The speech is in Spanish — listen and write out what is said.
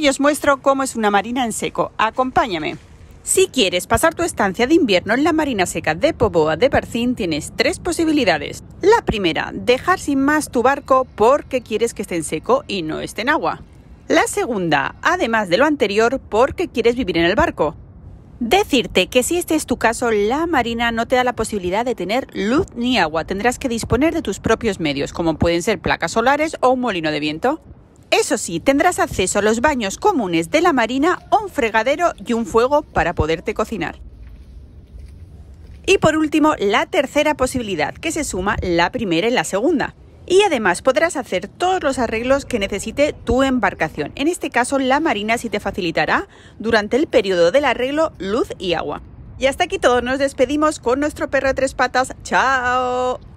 y os muestro cómo es una marina en seco. Acompáñame. Si quieres pasar tu estancia de invierno en la marina seca de Poboa de Barcín, tienes tres posibilidades. La primera, dejar sin más tu barco porque quieres que esté en seco y no esté en agua. La segunda, además de lo anterior, porque quieres vivir en el barco. Decirte que si este es tu caso, la marina no te da la posibilidad de tener luz ni agua. Tendrás que disponer de tus propios medios, como pueden ser placas solares o un molino de viento. Eso sí, tendrás acceso a los baños comunes de la marina, un fregadero y un fuego para poderte cocinar. Y por último, la tercera posibilidad, que se suma la primera y la segunda. Y además podrás hacer todos los arreglos que necesite tu embarcación. En este caso, la marina sí te facilitará durante el periodo del arreglo luz y agua. Y hasta aquí todos nos despedimos con nuestro perro de tres patas. ¡Chao!